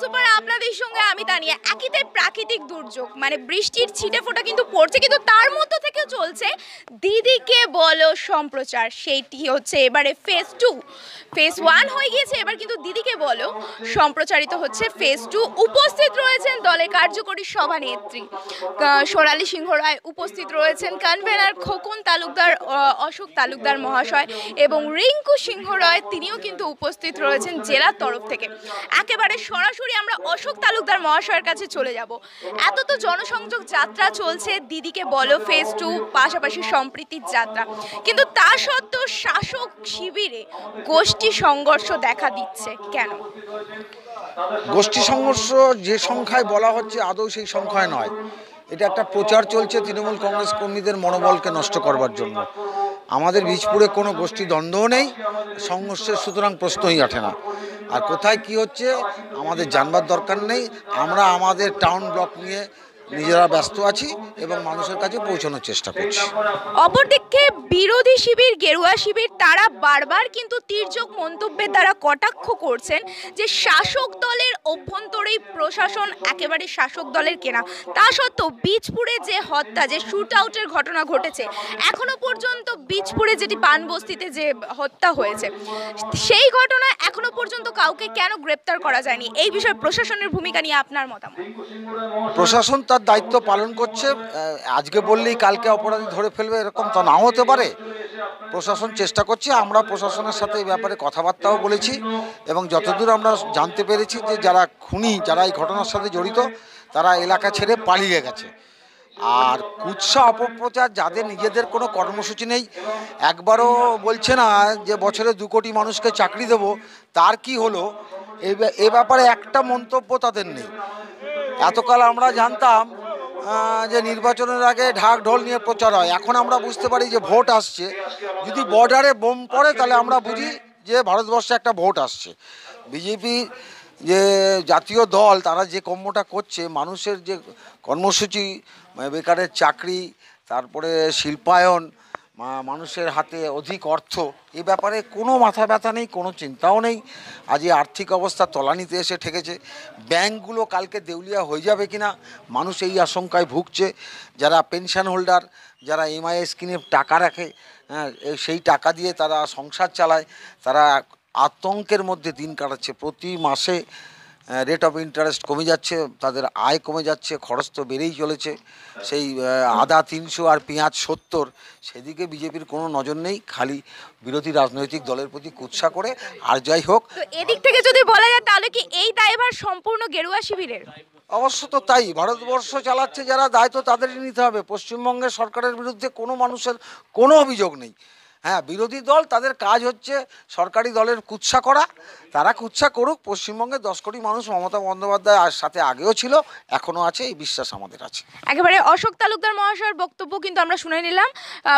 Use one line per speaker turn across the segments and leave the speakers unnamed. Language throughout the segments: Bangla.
সুপার আপনাদের সঙ্গে আমি দাঁড়িয়ে একইতে প্রাকৃতিক দুর্যোগ মানে বৃষ্টির ছিটে ফোটা কিন্তু পড়ছে কিন্তু তার মধ্য থেকে চলছে দিদিকে বলো সম্প্রচার সেইটি হচ্ছে এবারে ফেজ টু ফেজ ওয়ান হয়ে গিয়েছে এবার কিন্তু দিদিকে বলো সম্প্রচারিত হচ্ছে ফেজ টু উপস্থিত রয়েছেন দলে কার্যকরী সভানেত্রী সোনালী সিংহ রায় উপস্থিত রয়েছেন কনভেনার খোকন তালুকদার অশোক তালুকদার মহাশয় এবং রিঙ্কু সিংহ রায় তিনিও কিন্তু উপস্থিত রয়েছেন জেলার তরফ থেকে একেবারে সরাসরি সরাসরি আমরা অশোক তালুকদার মহাশয়ের কাছে চলে যাব এত তো জনসংযোগ যাত্রা চলছে দিদিকে বলো ফেজ টু পাশাপাশি সম্প্রীতির যাত্রা কিন্তু তা সত্ত্বেও শাসক শিবিরে গোষ্ঠী সংঘর্ষ দেখা দিচ্ছে কেন
গোষ্ঠী সংঘর্ষ যে সংখ্যায় বলা হচ্ছে আদৌ সেই সংখ্যায় নয় এটা একটা প্রচার চলছে তৃণমূল কংগ্রেস কর্মীদের মনোবলকে নষ্ট করবার জন্য আমাদের বীজপুরে কোনো গোষ্ঠী দ্বন্দ্বও নেই সংঘর্ষের সুতরাং প্রশ্নই আঠে না আর কোথায় কি হচ্ছে আমাদের জানবার দরকার নেই আমরা আমাদের টাউন ব্লক নিয়ে নিজেরা ব্যস্ত আছি এবং মানুষের কাছে পৌঁছানোর চেষ্টা করছি
অপরদিকে বিরোধী শিবির গেরুয়া শিবির তারা বারবার কিন্তু তীর্যক মন্তব্যে তারা কটাক্ষ করছেন যে শাসক দলের অভ্যন্তরেই প্রশাসন একেবারে শাসক দলের কেনা তা সত্ত্বেও বীজপুরে যে হত্যা যে শ্যুট আউটের ঘটনা ঘটেছে এখনো পর্যন্ত বীজপুরে যেটি পানবস্তিতে যে হত্যা হয়েছে সেই ঘটনা এখনো পর্যন্ত কাউকে কেন গ্রেপ্তার করা যায়নি এই বিষয়ে প্রশাসনের ভূমিকা নিয়ে আপনার মতামত
প্রশাসন তার তার দায়িত্ব পালন করছে আজকে বললেই কালকে অপরাধী ধরে ফেলবে এরকম তো নাও হতে পারে প্রশাসন চেষ্টা করছে আমরা প্রশাসনের সাথে এই ব্যাপারে কথাবার্তাও বলেছি এবং যতদূর আমরা জানতে পেরেছি যে যারা খুনি যারা এই ঘটনার সাথে জড়িত তারা এলাকা ছেড়ে পালিয়ে গেছে আর কুৎসা অপপ্রচার যাদের নিজেদের কোনো কর্মসূচি নেই একবারও বলছে না যে বছরে দু কোটি মানুষকে চাকরি দেব তার কি হলো এ ব্যাপারে একটা মন্তব্য তাদের নেই এতকাল আমরা জানতাম যে নির্বাচনের আগে ঢাক ঢোল নিয়ে প্রচার হয় এখন আমরা বুঝতে পারি যে ভোট আসছে যদি বর্ডারে বোম পড়ে তাহলে আমরা বুঝি যে ভারতবর্ষে একটা ভোট আসছে বিজেপি যে জাতীয় দল তারা যে কর্মটা করছে মানুষের যে কর্মসূচি মানে বেকারের চাকরি তারপরে শিল্পায়ন মানুষের হাতে অধিক অর্থ এ ব্যাপারে কোনো মাথা ব্যথা নেই কোনো চিন্তাও নেই আজ এই আর্থিক অবস্থা তলানিতে এসে ঠেকেছে ব্যাংকগুলো কালকে দেউলিয়া হয়ে যাবে কিনা মানুষ এই আশঙ্কায় ভুগছে যারা পেনশন হোল্ডার যারা এমআইএ স্কিনে টাকা রাখে হ্যাঁ সেই টাকা দিয়ে তারা সংসার চালায় তারা আতঙ্কের মধ্যে দিন কাটাচ্ছে প্রতি মাসে রেট অফ ইন্টারেস্ট কমে যাচ্ছে তাদের আয় কমে যাচ্ছে খরচ তো বেড়েই চলেছে সেই আদা তিনশো আর পেঁয়াজ সত্তর সেদিকে বিজেপির কোনো নজর নেই খালি বিরোধী রাজনৈতিক দলের প্রতি কুৎসা করে আর যাই হোক
এদিক থেকে যদি বলা যায় তাহলে কি এই দায় সম্পূর্ণ গেরুয়া শিবিরের
অবশ্য তো তাই ভারতবর্ষ চালাচ্ছে যারা দায়িত্ব তাদেরই নিতে হবে পশ্চিমবঙ্গের সরকারের বিরুদ্ধে কোনো মানুষের কোনো অভিযোগ নেই হ্যাঁ বিরোধী দল তাদের কাজ হচ্ছে সরকারি দলের কুৎসা করা তারা কুৎসা করুক পশ্চিমবঙ্গে দশ কোটি মানুষ মমতা বন্দ্যোপাধ্যায় সাথে আগেও ছিল এখনও আছে এই বিশ্বাস আমাদের আছে
একেবারে অশোক তালুকদার মহাশয়ের বক্তব্য কিন্তু আমরা শুনে নিলাম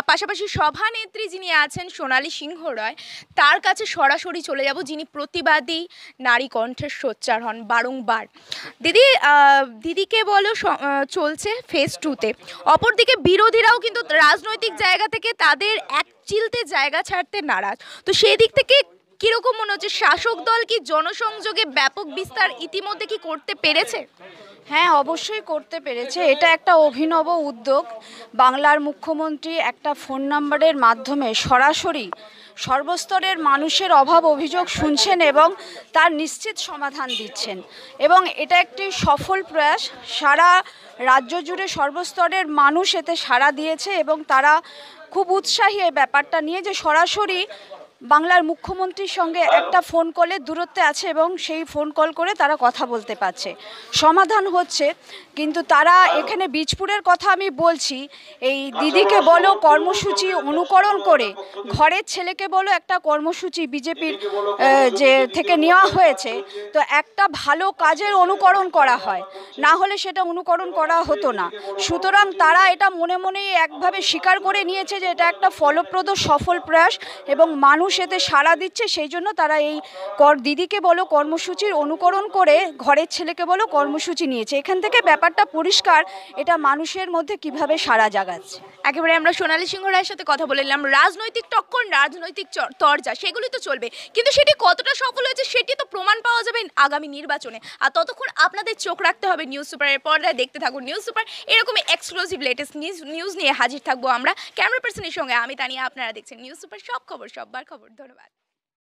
পাশাপাশি সভানেত্রী যিনি আছেন সোনালী সিংহ রায় তার কাছে সরাসরি চলে যাব যিনি প্রতিবাদী নারী কণ্ঠের সোচ্চার হন বারংবার দিদি দিদিকে বলো চলছে ফেস টুতে অপরদিকে বিরোধীরাও কিন্তু রাজনৈতিক জায়গা থেকে তাদের এক চিলতে জায়গা ছাড়তে নারাজ তো সেই দিক থেকে কিরকম মনে হচ্ছে শাসক দল কি জনসংযোগে ব্যাপক বিস্তার ইতিমধ্যে কি করতে পেরেছে হ্যাঁ অবশ্যই করতে পেরেছে এটা
একটা অভিনব উদ্যোগ বাংলার মুখ্যমন্ত্রী একটা ফোন নাম্বারের মাধ্যমে সরাসরি সর্বস্তরের মানুষের অভাব অভিযোগ শুনছেন এবং তার নিশ্চিত সমাধান দিচ্ছেন এবং এটা একটি সফল প্রয়াস সারা রাজ্য জুড়ে সর্বস্তরের মানুষ এতে সাড়া দিয়েছে এবং তারা খুব উৎসাহী এই ব্যাপারটা নিয়ে যে সরাসরি বাংলার মুখ্যমন্ত্রীর সঙ্গে একটা ফোন কলে দূরত্বে আছে এবং সেই ফোন কল করে তারা কথা বলতে পারছে সমাধান হচ্ছে কিন্তু তারা এখানে বীজপুরের কথা আমি বলছি এই দিদিকে বলো কর্মসূচি অনুকরণ করে ঘরের ছেলেকে বলো একটা কর্মসূচি বিজেপির যে থেকে নেওয়া হয়েছে তো একটা ভালো কাজের অনুকরণ করা হয় না হলে সেটা অনুকরণ করা হতো না সুতরাং তারা এটা মনে মনেই একভাবে স্বীকার করে নিয়েছে যে এটা একটা ফলপ্রদ সফল প্রয়াস এবং মানুষ সেতে সাড়া দিচ্ছে সেই জন্য তারা এই কর দিদিকে বলো কর্মসূচির অনুকরণ করে ঘরের ছেলেকে বলো কর্মসূচি নিয়েছে এখান থেকে ব্যাপারটা পরিষ্কার এটা
মানুষের মধ্যে কিভাবে সাড়া জাগাচ্ছে একেবারে আমরা সোনালী সিংহ রায়ের সাথে কথা বলে নিলাম রাজনৈতিক টক্কর রাজনৈতিক তরজা সেগুলি তো চলবে কিন্তু সেটি কতটা সফল হয়েছে সেটি তো প্রমাণ পাওয়া যাবে আগামী নির্বাচনে আর ততক্ষণ আপনাদের চোখ রাখতে হবে নিউজ সুপারের পর্দায় দেখতে থাকুন নিউজ সুপার এরকমই এক্সক্লুসিভ লেটেস্ট নিউজ নিউজ নিয়ে হাজির থাকবো আমরা ক্যামেরা পার্সনের সঙ্গে আমি তানিয়া আপনারা দেখছেন নিউজ সুপার সব খবর সববার খবর খবর ধন্যবাদ